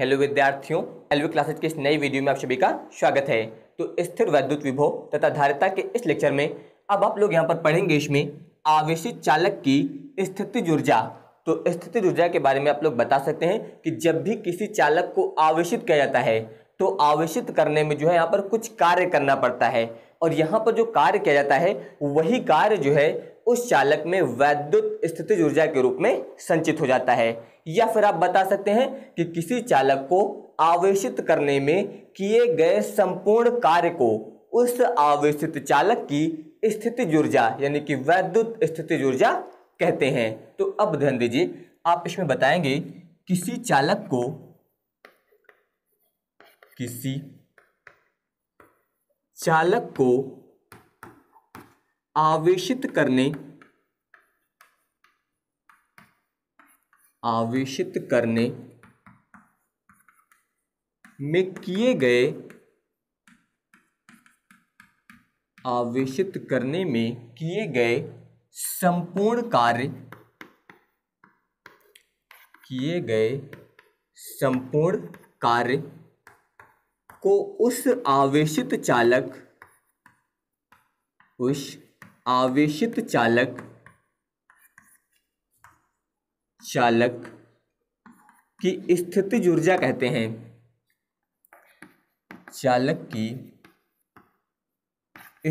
hello विद्यार्थियों LV classes के इस नई वीडियो में आप सभी का स्वागत है तो स्थिर वैद्युत विभव तथा धारिता के इस लेक्चर में अब आप लोग यहाँ पर पढ़ेंगे इसमें आवेशित चालक की स्थिति ऊर्जा तो स्थिति ऊर्जा के बारे में आप लोग बता सकते हैं कि जब भी किसी चालक को आवेशित किया जाता है तो आवेशित करने में जो है यहाँ पर कुछ कार्य करना पड़ता है और यहाँ पर जो कार्य किया जाता है वही कार्य जो है उस चालक में वैद्युत स्थिति ऊर्जा के रूप में संचित हो जाता है या फिर आप बता सकते हैं कि किसी चालक को आवेशित करने में किए गए संपूर्ण कार्य को उस आवेशित चालक की स्थिति ऊर्जा यानी कि वैद्युत स्थिति ऊर्जा कहते हैं तो अब ध्यान दीजिए आप इसमें बताएंगे किसी चालक को किसी चालक को आवेशित करने आवेशित करने में किए गए आवेशित करने में किए गए संपूर्ण कार्य किए गए संपूर्ण कार्य को उस आवेशित चालक उस आवेशित चालक चालक की स्थितिज ऊर्जा कहते हैं चालक की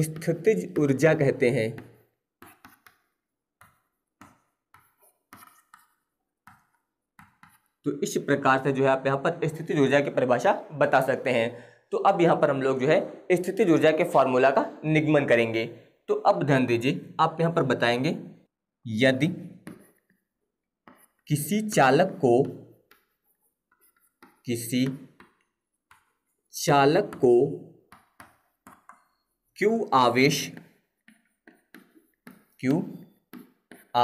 स्थिति ऊर्जा कहते हैं तो इस प्रकार से जो है आप यहां पर स्थिति ऊर्जा की परिभाषा बता सकते हैं तो अब यहां पर हम लोग जो है स्थिति ऊर्जा के फॉर्मूला का निगमन करेंगे तो अब ध्यान दीजिए आप यहां पर बताएंगे यदि किसी चालक को किसी चालक को क्यू आवेश क्यू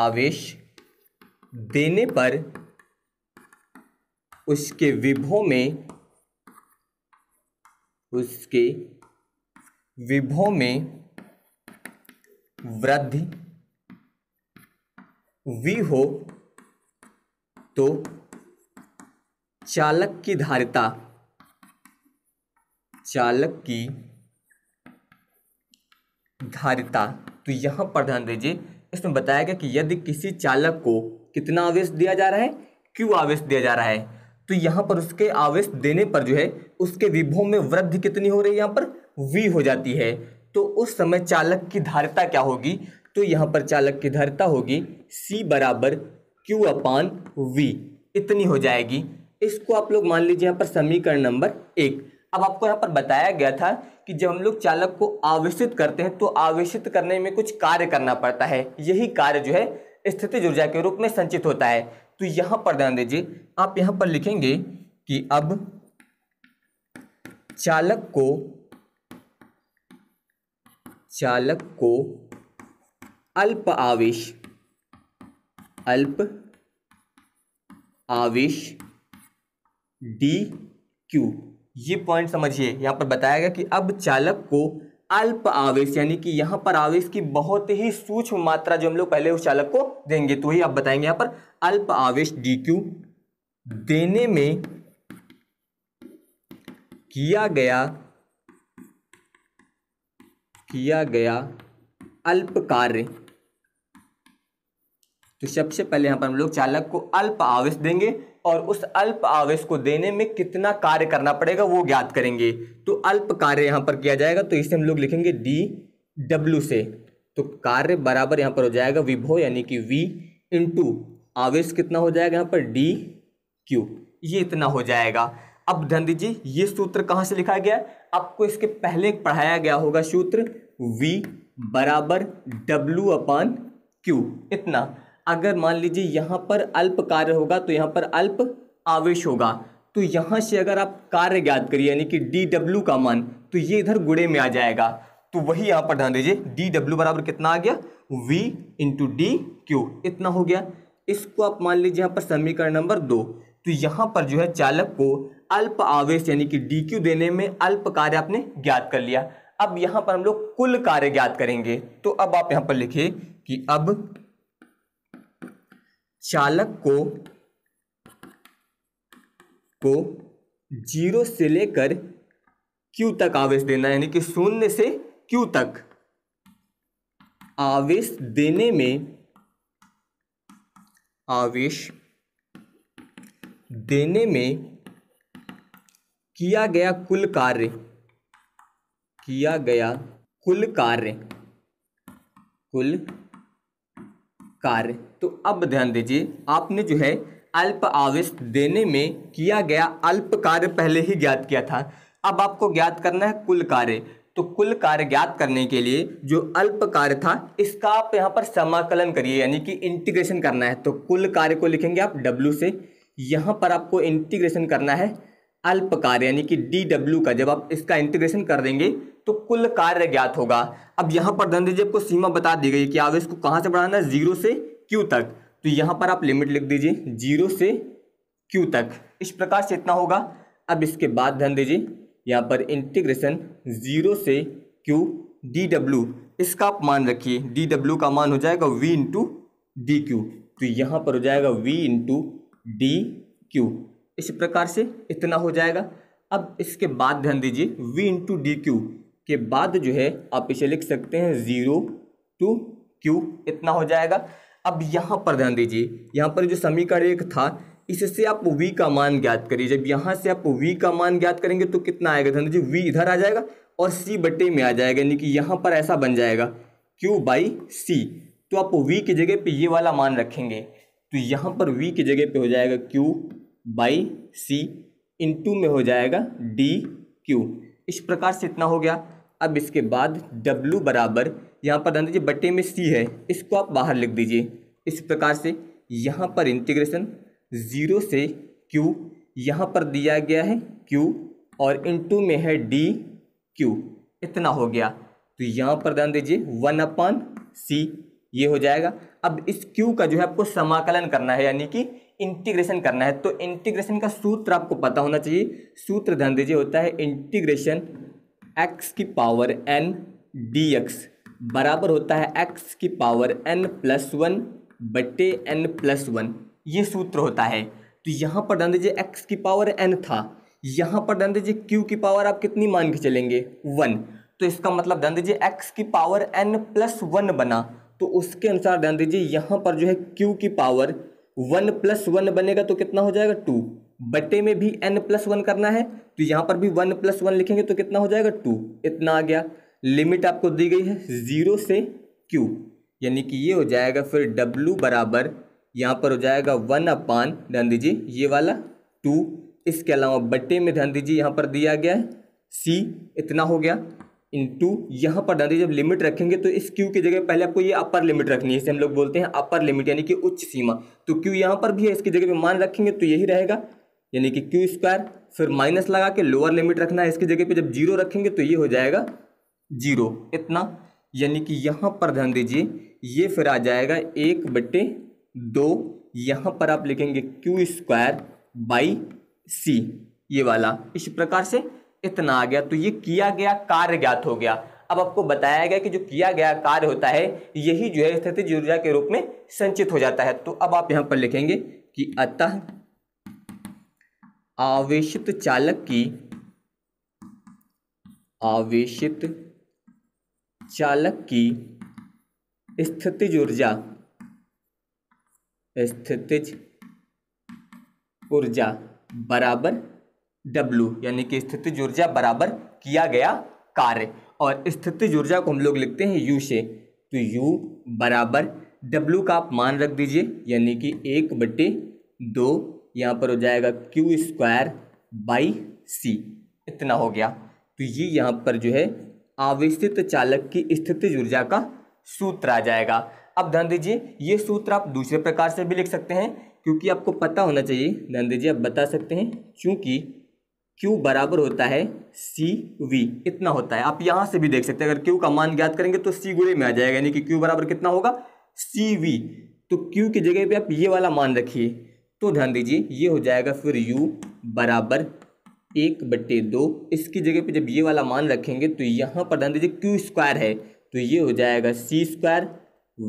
आवेश देने पर उसके विभव में उसके विभव में वृद्धि वी हो तो चालक की धारिता चालक की धारिता तो यहां पर ध्यान दीजिए इसमें बताया गया कि यदि किसी चालक को कितना आवेश दिया जा रहा है क्यों आवेश दिया जा रहा है तो यहां पर उसके आवेश देने पर जो है उसके विभव में वृद्धि कितनी हो रही है यहां पर वी हो जाती है तो उस समय चालक की धारिता क्या होगी तो यहां पर चालक की धारिता होगी सी बराबर क्यू अपान वी इतनी हो जाएगी इसको आप लोग मान लीजिए यहाँ पर समीकरण नंबर एक अब आपको यहाँ पर बताया गया था कि जब हम लोग चालक को आवेशित करते हैं तो आवेशित करने में कुछ कार्य करना पड़ता है यही कार्य जो है स्थिति ऊर्जा के रूप में संचित होता है तो यहाँ पर ध्यान दीजिए आप यहाँ पर लिखेंगे कि अब चालक को चालक को अल्प आवेश अल्प आवेश डी क्यू ये पॉइंट समझिए यहाँ पर बताया गया कि अब चालक को अल्प आवेश यानी कि यहाँ पर आवेश की बहुत ही सूक्ष्म मात्रा जो हम लोग पहले उस चालक को देंगे तो ही आप बताएंगे यहाँ पर अल्प आवेश डी क्यू देने में किया गया किया गया अल्प कार्य तो सबसे पहले यहाँ पर हम लोग चालक को अल्प आवेश देंगे और उस अल्प आवेश को देने में कितना कार्य करना पड़ेगा वो ज्ञात करेंगे तो अल्प कार्य यहाँ पर किया जाएगा तो इसे हम लोग लिखेंगे डी डब्ल्यू से तो कार्य बराबर यहाँ पर हो जाएगा विभो यानी कि वी टू आवेश कितना हो जाएगा यहाँ पर डी क्यू ये इतना हो जाएगा अब ध्यान दीजिए ये सूत्र कहाँ से लिखा गया आपको इसके पहले पढ़ाया गया होगा सूत्र वी बराबर डब्ल्यू अपान क्यू इतना अगर मान लीजिए यहाँ पर अल्प कार्य होगा तो यहाँ पर अल्प आवेश होगा तो यहाँ से अगर आप कार्य ज्ञात करिए यानी कि डी डब्ल्यू का मान तो ये इधर गुड़े में आ जाएगा तो वही यहाँ पर ध्यान दीजिए डी डब्ल्यू बराबर कितना आ गया वी इंटू डी क्यू इतना हो गया इसको आप मान लीजिए यहाँ पर समीकरण नंबर दो तो यहाँ पर जो है चालक को अल्प आवेश यानी कि डी क्यू देने में अल्प कार्य आपने ज्ञात कर लिया अब यहाँ पर हम लोग कुल कार्य ज्ञात करेंगे तो अब आप यहाँ पर लिखिए कि अब चालक को को जीरो से लेकर क्यू तक आवेश देना यानी कि शून्य से क्यू तक आवेश देने में आवेश देने में किया गया कुल कार्य किया गया कुल कार्य कुल कार्य तो अब ध्यान दीजिए आपने जो है अल्प आवेश देने में किया गया अल्प कार्य पहले ही ज्ञात किया था अब आपको ज्ञात करना है कुल कार्य तो कुल कार्य ज्ञात करने के लिए जो अल्प कार्य था इसका आप यहाँ पर समाकलन करिए यानी कि इंटीग्रेशन करना है तो कुल कार्य को लिखेंगे आप W से यहाँ पर आपको इंटीग्रेशन करना है अल्प कार्य यानी कि डी डब्ल्यू का जब आप इसका इंटीग्रेशन कर देंगे तो कुल कार्य ज्ञात होगा अब यहाँ पर धन दीजिए आपको सीमा बता दी गई कि आगे इसको कहाँ से बढ़ाना है जीरो से क्यू तक तो यहाँ पर आप लिमिट लिख दीजिए जीरो से क्यू तक इस प्रकार से इतना होगा अब इसके बाद धन दीजिए यहाँ पर इंटीग्रेशन जीरो से क्यू डी डब्ल्यू इसका आप मान रखिए डी डब्ल्यू का मान हो जाएगा वी इंटू डी क्यू तो यहाँ पर हो जाएगा वी इंटू डी क्यू इस प्रकार से इतना हो जाएगा अब इसके बाद ध्यान दीजिए वी इंटू डी क्यू के बाद जो है आप इसे लिख सकते हैं ज़ीरो टू क्यू इतना हो जाएगा अब यहाँ पर ध्यान दीजिए यहाँ पर जो समीकरण एक था इससे आप v का मान ज्ञात करिए जब यहाँ से आप v का मान ज्ञात करेंगे तो कितना आएगा ध्यान दीजिए v इधर आ जाएगा और c बटे में आ जाएगा यानी कि यहाँ पर ऐसा बन जाएगा q बाई सी तो आप v की जगह पे ये वाला मान रखेंगे तो यहाँ पर v की जगह पे हो जाएगा q बाई सी इंटू में हो जाएगा डी क्यू इस प्रकार से इतना हो गया अब इसके बाद डब्लू बराबर यहाँ पर ध्यान दीजिए बटे में सी है इसको आप बाहर लिख दीजिए इस प्रकार से यहाँ पर इंटीग्रेशन ज़ीरो से क्यू यहाँ पर दिया गया है क्यू और इंटू में है डी क्यू इतना हो गया तो यहाँ पर ध्यान दीजिए वन अपान सी ये हो जाएगा अब इस क्यू का जो है आपको समाकलन करना है यानी कि इंटीग्रेशन करना है तो इंटीग्रेशन का सूत्र आपको पता होना चाहिए सूत्र ध्यान दीजिए होता है इंटीग्रेशन एक्स की पावर एन डी एक्स बराबर होता है एक्स की पावर एन प्लस वन बटे एन प्लस वन ये सूत्र होता है तो यहाँ पर ध्यान दीजिए एक्स की पावर एन था यहाँ पर ध्यान दीजिए क्यू की पावर आप कितनी मान के चलेंगे वन तो इसका मतलब ध्यान दीजिए एक्स की पावर एन प्लस वन बना तो उसके अनुसार ध्यान दीजिए यहाँ पर जो है क्यू की पावर वन प्लस वन बनेगा तो कितना हो जाएगा टू बटे में भी एन प्लस वन करना है तो यहाँ पर भी वन प्लस वन लिखेंगे तो कितना हो जाएगा टू इतना आ गया लिमिट आपको दी गई है ज़ीरो से क्यू यानी कि ये हो जाएगा फिर डब्लू बराबर यहाँ पर हो जाएगा वन अपान ध्यान दीजिए ये वाला टू इसके अलावा बटे में ध्यान दीजिए यहाँ पर दिया गया है सी इतना हो गया इंटू यहाँ पर डाल जब लिमिट रखेंगे तो इस क्यू की जगह पहले आपको ये अपर लिमिट रखनी है इसे हम लोग बोलते हैं अपर लिमिट यानी कि उच्च सीमा तो क्यू यहाँ पर भी है इसकी जगह पे मान रखेंगे तो यही रहेगा यानी कि क्यू स्क्वायर फिर माइनस लगा के लोअर लिमिट रखना है इसकी जगह पे जब जीरो रखेंगे तो ये हो जाएगा जीरो इतना यानी कि यहाँ पर ध्यान दीजिए ये फिर आ जाएगा एक बटे दो यहाँ पर आप लिखेंगे क्यू स्क्वायर बाई सी ये वाला इस प्रकार से इतना आ गया तो ये किया गया कार्य ज्ञात हो गया अब आपको बताया गया कि जो किया गया कार्य होता है यही जो है स्थिति ऊर्जा के रूप में संचित हो जाता है तो अब आप यहां पर लिखेंगे कि अतः आवेशित चालक की आवेशित चालक की स्थितिज ऊर्जा स्थितिज ऊर्जा बराबर डब्ल्यू यानी कि स्थिति ऊर्जा बराबर किया गया कार्य और स्थिति ऊर्जा को हम लोग लिखते हैं यू से तो यू बराबर डब्ल्यू का आप मान रख दीजिए यानी कि एक बटे दो यहाँ पर हो जाएगा क्यू स्क्वायर बाई सी इतना हो गया तो ये यहाँ पर जो है आवेशित चालक की स्थिति ऊर्जा का सूत्र आ जाएगा अब ध्यान दीजिए ये सूत्र आप दूसरे प्रकार से भी लिख सकते हैं क्योंकि आपको पता होना चाहिए ध्यान दीजिए आप बता सकते हैं क्योंकि Q बराबर होता है सी वी इतना होता है आप यहाँ से भी देख सकते हैं अगर Q का मान ज्ञात करेंगे तो C गुड़े में आ जाएगा यानी कि Q बराबर कितना होगा सी वी तो Q की जगह पे आप ये वाला मान रखिए तो ध्यान दीजिए ये हो जाएगा फिर U बराबर एक बट्टे दो इसकी जगह पे जब ये वाला मान रखेंगे तो यहाँ पर ध्यान दीजिए क्यू स्क्वायर है तो ये हो जाएगा सी स्क्वायर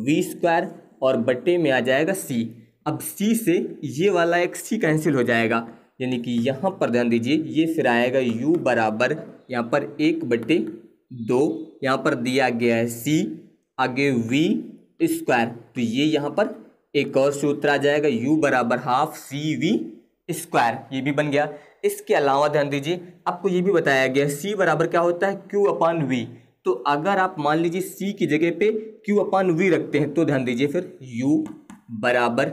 वी स्क्वायर और बट्टे में आ जाएगा सी अब सी से ये वाला एक सी कैंसिल हो जाएगा यानी कि यहाँ पर ध्यान दीजिए ये फिर आएगा यू बराबर यहाँ पर एक बटे दो यहाँ पर दिया गया है सी आगे वी स्क्वायर तो ये यहाँ पर एक और सूत्र आ जाएगा यू बराबर हाफ सी वी स्क्वायर ये भी बन गया इसके अलावा ध्यान दीजिए आपको ये भी बताया गया सी बराबर क्या होता है क्यू अपान वी तो अगर आप मान लीजिए सी की जगह पे क्यू अपान वी रखते हैं तो ध्यान दीजिए फिर यू बराबर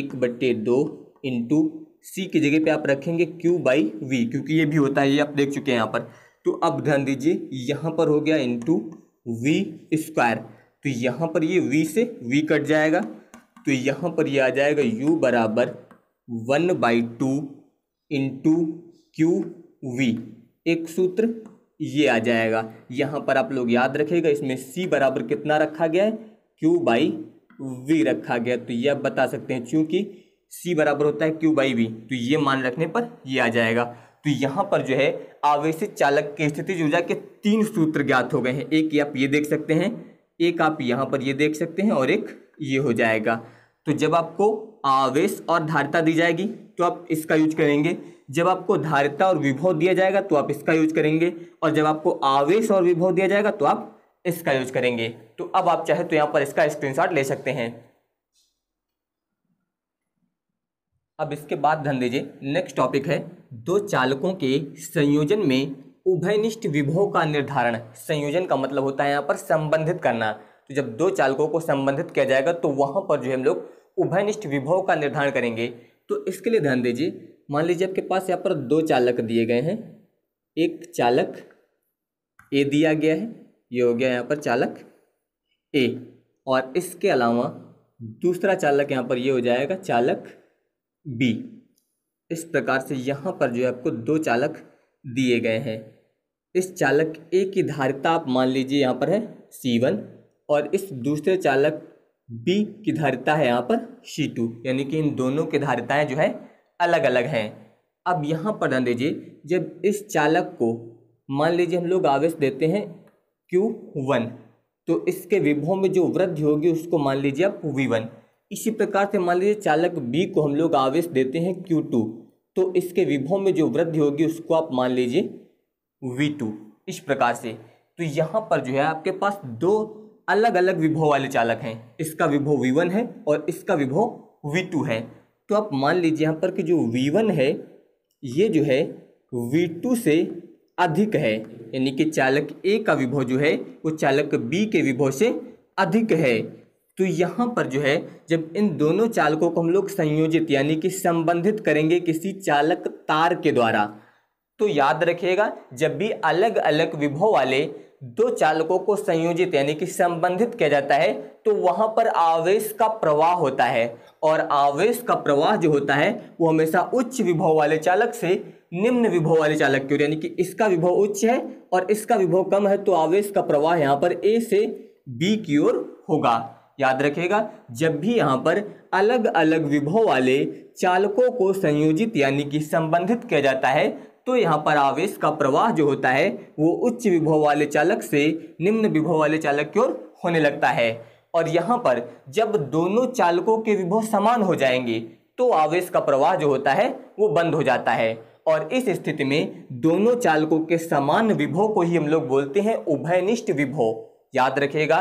एक बट्टे दो इंटू सी की जगह पे आप रखेंगे क्यू बाई वी क्योंकि ये भी होता है ये आप देख चुके हैं यहाँ पर तो अब ध्यान दीजिए यहाँ पर हो गया इंटू वी स्क्वायर तो यहाँ पर ये वी से वी कट जाएगा तो यहाँ पर ये आ जाएगा यू बराबर one by two into Q V एक सूत्र ये आ जाएगा यहाँ पर आप लोग याद रखेगा इसमें सी बराबर कितना रखा गया है क्यू बाई वी रखा गया तो ये आप बता सकते हैं चूँकि सी बराबर होता है क्यू बाई वी तो ये मान रखने पर ये आ जाएगा तो यहाँ पर जो है आवेश चालक के स्थिति ऊर्जा के तीन सूत्र ज्ञात हो गए हैं एक आप ये देख सकते हैं एक आप यहाँ पर ये देख सकते हैं और एक ये हो जाएगा तो जब आपको आवेश और धारिता दी जाएगी तो आप इसका यूज करेंगे जब आपको धारिता और विभव दिया जाएगा तो आप इसका यूज करेंगे और जब आपको आवेश और विभव दिया जाएगा तो आप इसका यूज करेंगे तो अब आप चाहे तो यहाँ पर इसका स्क्रीनशॉट ले सकते हैं अब इसके बाद ध्यान दीजिए नेक्स्ट टॉपिक है दो चालकों के संयोजन में उभयनिष्ठ विभव का निर्धारण संयोजन का मतलब होता है यहाँ पर संबंधित करना तो जब दो चालकों को संबंधित किया जाएगा तो वहाँ पर जो हम लोग उभयनिष्ठ विभव का निर्धारण करेंगे तो इसके लिए ध्यान दीजिए मान लीजिए आपके पास यहाँ पर दो चालक दिए गए हैं एक चालक ए दिया गया है ये हो गया यहाँ पर चालक ए और इसके अलावा दूसरा चालक यहाँ पर ये हो जाएगा चालक बी इस प्रकार से यहाँ पर जो है आपको दो चालक दिए गए हैं इस चालक ए की धारिता आप मान लीजिए यहाँ पर है सी वन और इस दूसरे चालक बी की धारिता है यहाँ पर सी टू यानी कि इन दोनों की धारिताएँ जो है अलग अलग हैं अब यहाँ पर ध्यान दीजिए जब इस चालक को मान लीजिए हम लोग आवेश देते हैं क्यू वन तो इसके विभव में जो वृद्धि होगी उसको मान लीजिए आप वी वन इसी प्रकार से मान लीजिए चालक बी को हम लोग आवेश देते हैं क्यू टू तो इसके विभव में जो वृद्धि होगी उसको आप मान लीजिए वी टू इस प्रकार से तो यहाँ पर जो है आपके पास दो अलग अलग विभव वाले चालक हैं इसका विभव वी वन है और इसका विभव वी टू है तो आप मान लीजिए यहाँ पर कि जो वी वन है ये जो है वी टू से अधिक है यानी कि चालक ए का विभव जो है वो चालक बी के विभव से अधिक है तो यहाँ पर जो है जब इन दोनों चालकों को हम लोग संयोजित यानी कि संबंधित करेंगे किसी चालक तार के द्वारा तो याद रखिएगा जब भी अलग अलग विभव वाले दो चालकों को संयोजित यानी कि संबंधित किया जाता है तो वहाँ पर आवेश का प्रवाह होता है और आवेश का प्रवाह जो होता है वो हमेशा उच्च विभव वाले चालक से निम्न विभव वाले चालक की ओर यानी कि इसका विभव उच्च है और इसका विभव कम है तो आवेश का प्रवाह यहाँ पर ए से बी की ओर होगा याद रखेगा जब भी यहाँ पर अलग अलग विभव वाले चालकों को संयोजित यानी कि संबंधित किया जाता है तो यहाँ पर आवेश का प्रवाह जो होता है वो उच्च विभव वाले चालक से निम्न विभव वाले चालक की ओर होने लगता है और यहाँ पर जब दोनों चालकों के विभव समान हो जाएंगे तो आवेश का प्रवाह जो होता है वो बंद हो जाता है और इस स्थिति में दोनों चालकों के समान विभव को ही हम लोग बोलते हैं उभयनिष्ठ विभव याद रखेगा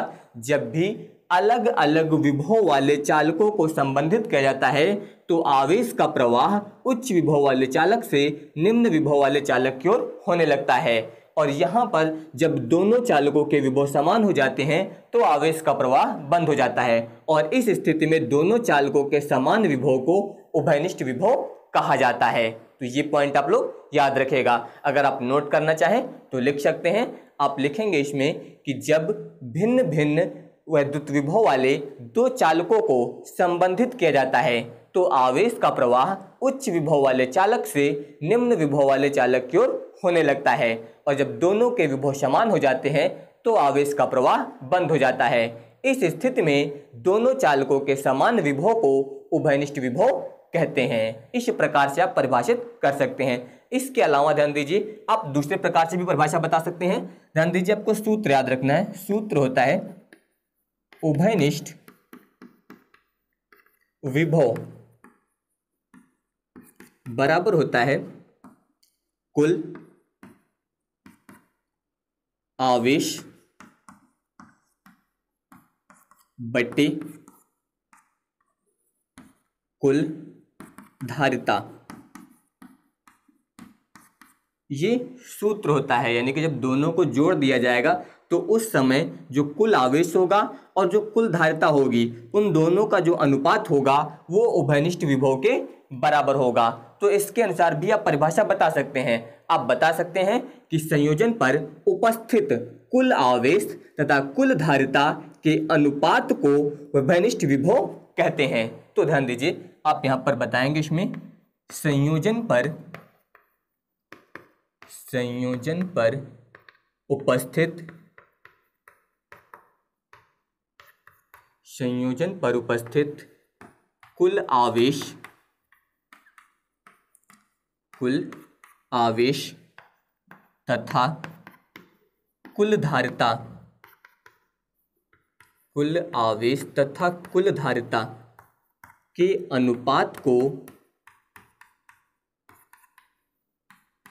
जब भी अलग अलग विभव वाले चालकों को संबंधित किया जाता है तो आवेश का प्रवाह उच्च विभव वाले चालक से निम्न विभव वाले चालक की ओर होने लगता है और यहाँ पर जब दोनों चालकों के विभव समान हो जाते हैं तो आवेश का प्रवाह बंद हो जाता है और इस स्थिति में दोनों चालकों के समान विभव को उभयनिष्ठ विभव कहा जाता है तो ये पॉइंट आप लोग याद रखेगा अगर आप नोट करना चाहें तो लिख सकते हैं आप लिखेंगे इसमें कि जब भिन्न भिन्न वैद्युत विभव वाले दो चालकों को संबंधित किया जाता है तो आवेश का प्रवाह उच्च विभव वाले चालक से निम्न विभव वाले चालक की ओर होने लगता है और जब दोनों के विभव समान हो जाते हैं तो आवेश का प्रवाह बंद हो जाता है इस स्थिति में दोनों चालकों के समान विभव को उभयनिष्ठ विभव कहते हैं इस प्रकार से आप परिभाषित कर सकते हैं इसके अलावा ध्यान दीजिए आप दूसरे प्रकार से भी परिभाषा बता सकते हैं ध्यान दीजिए आपको सूत्र याद रखना है सूत्र होता है उभयनिष्ठ विभव बराबर होता है कुल आवेश बटे कुल धारिता ये सूत्र होता है यानी कि जब दोनों को जोड़ दिया जाएगा तो उस समय जो कुल आवेश होगा और जो कुल धारिता होगी उन दोनों का जो अनुपात होगा वो उभयनिष्ठ विभव के बराबर होगा तो इसके अनुसार भी आप परिभाषा बता सकते हैं आप बता सकते हैं कि संयोजन पर उपस्थित कुल आवेश तथा कुल धारिता के अनुपात को उभयनिष्ठ विभव कहते हैं तो ध्यान दीजिए आप यहाँ पर बताएंगे इसमें संयोजन पर संयोजन पर उपस्थित संयोजन पर उपस्थित कुल आवेश कुल आवेश तथा कुल धारिता कुल आवेश तथा कुल धारिता के अनुपात को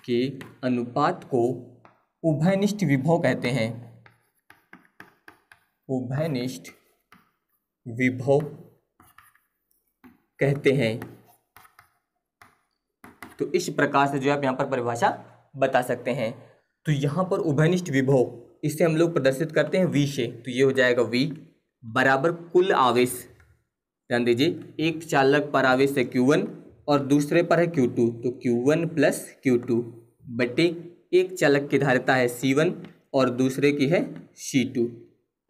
के अनुपात को उभयनिष्ठ विभव कहते हैं उभयनिष्ठ विभव कहते हैं तो इस प्रकार से जो आप यहाँ पर परिभाषा बता सकते हैं तो यहाँ पर उभयनिष्ठ विभव इसे हम लोग प्रदर्शित करते हैं वी से तो ये हो जाएगा वी बराबर कुल आवेश ध्यान दीजिए एक चालक पर आवेश है क्यू वन और दूसरे पर है क्यू टू तो Q one plus Q two बटे एक चालक की धारिता है सी वन और दूसरे की है सी टू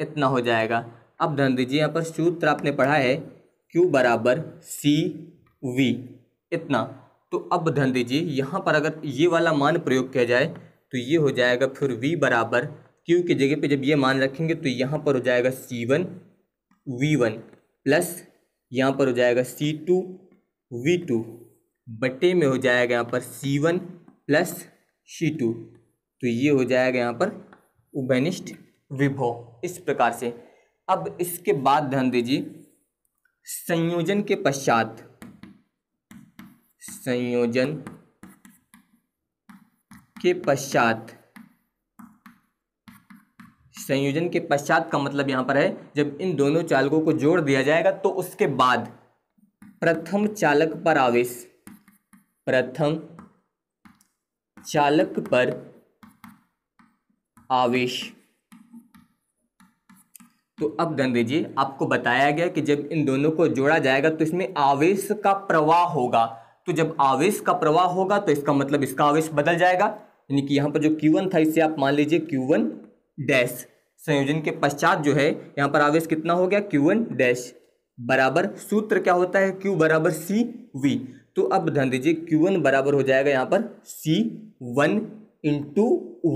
इतना हो जाएगा अब ध्यान दीजिए यहाँ पर सूत्र आपने पढ़ा है क्यू बराबर सी वी इतना तो अब ध्यान दीजिए यहाँ पर अगर ये वाला मान प्रयोग किया जाए तो ये हो जाएगा फिर वी बराबर क्यू की जगह पे जब ये मान रखेंगे तो यहाँ पर हो जाएगा C one V one plus यहाँ पर हो जाएगा सी टू वी टू बटे में हो जाएगा यहाँ पर C one plus C two तो ये हो जाएगा यहाँ पर उभनिष्ठ विभो इस प्रकार से अब इसके बाद ध्यान दीजिए संयोजन के पश्चात संयोजन के पश्चात संयोजन के पश्चात का मतलब यहां पर है जब इन दोनों चालकों को जोड़ दिया जाएगा तो उसके बाद प्रथम चालक पर आवेश प्रथम चालक पर आवेश तो अब ध्यान दीजिए आपको बताया गया कि जब इन दोनों को जोड़ा जाएगा तो इसमें आवेश का प्रवाह होगा तो जब आवेश का प्रवाह होगा तो इसका मतलब इसका आवेश बदल जाएगा यानी कि यहाँ पर जो Q1 था इससे आप मान लीजिए Q1 डैश संयोजन के पश्चात जो है यहाँ पर आवेश कितना हो गया Q1 डैश बराबर सूत्र क्या होता है Q बराबर सी वी तो अब ध्यान दीजिए Q1 बराबर हो जाएगा यहाँ पर सी वन इंटू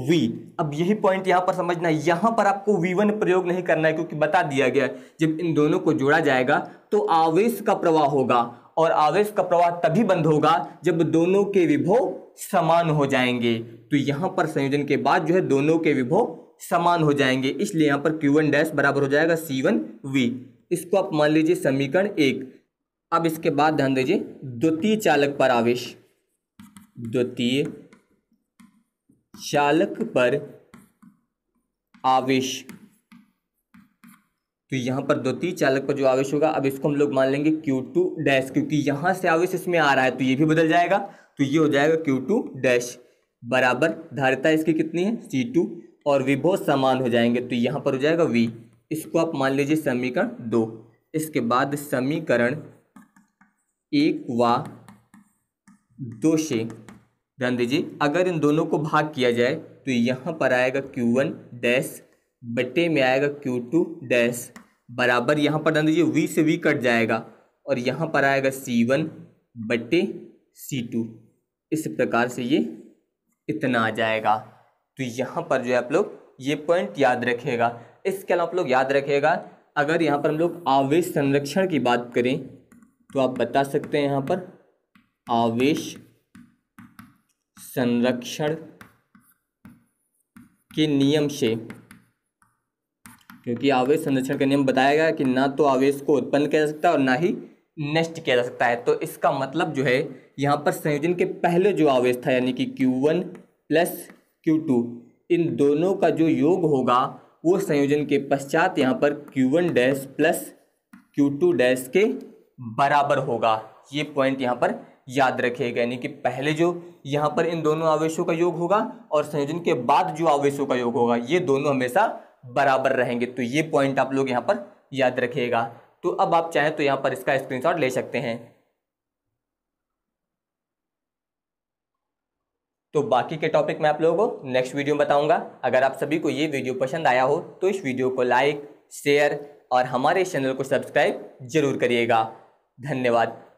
वी अब यही पॉइंट यहाँ पर समझना है यहाँ पर आपको वी वन प्रयोग नहीं करना है क्योंकि बता दिया गया है जब इन दोनों को जोड़ा जाएगा तो आवेश का प्रवाह होगा और आवेश का प्रवाह तभी बंद होगा जब दोनों के विभव समान हो जाएंगे तो यहाँ पर संयोजन के बाद जो है दोनों के विभव समान हो जाएंगे इसलिए यहाँ पर क्यू वन डैश बराबर हो जाएगा सी वन वी इसको आप मान लीजिए समीकरण एक अब इसके बाद ध्यान दीजिए द्वितीय चालक पर आवेश द्वितीय चालक पर आवेश तो यहाँ पर द्वितीय चालक पर जो आवेश होगा अब इसको हम लोग मान लेंगे क्यू टू डैश क्योंकि यहाँ से आवेश इसमें आ रहा है तो ये भी बदल जाएगा तो ये हो जाएगा क्यू टू डैश बराबर धारिता इसकी कितनी है सी टू और वी बहुत समान हो जाएंगे तो यहाँ पर हो जाएगा वी इसको आप मान लीजिए समीकरण दो इसके बाद समीकरण एक व दो से ध्यान दीजिए अगर इन दोनों को भाग किया जाए तो यहाँ पर आएगा Q1 वन डैश बटे में आएगा Q2 टू डैश बराबर यहाँ पर ध्यान दीजिए V से V कट जाएगा और यहाँ पर आएगा C1 वन बटे सी टू इस प्रकार से ये इतना आ जाएगा तो यहाँ पर जो है आप लोग ये पॉइंट याद रखेगा इसके अलावा आप लोग याद रखेगा अगर यहाँ पर हम लोग आवेश संरक्षण की बात करें तो आप बता सकते हैं यहाँ पर आवेश संरक्षण के नियम से क्योंकि आवेश संरक्षण का नियम बताया गया कि ना तो आवेश को उत्पन्न किया जा सकता है और ना ही नष्ट किया जा सकता है तो इसका मतलब जो है यहाँ पर संयोजन के पहले जो आवेश था यानी कि Q1 one plus Q in दोनों का जो योग होगा वो संयोजन के पश्चात यहाँ पर Q1 dash plus Q dash के बराबर होगा ये पॉइंट यहाँ पर याद रखिएगा यानी कि पहले जो यहाँ पर इन दोनों आवेशों का योग होगा और संयोजन के बाद जो आवेशों का योग होगा ये दोनों हमेशा बराबर रहेंगे तो ये पॉइंट आप लोग यहाँ पर याद रखिएगा तो अब आप चाहें तो यहाँ पर इसका स्क्रीनशॉट ले सकते हैं तो बाकी के टॉपिक मैं आप लोगों को नेक्स्ट वीडियो में बताऊंगा अगर आप सभी को ये वीडियो पसंद आया हो तो इस वीडियो को लाइक शेयर और हमारे चैनल को सब्सक्राइब जरूर करिएगा धन्यवाद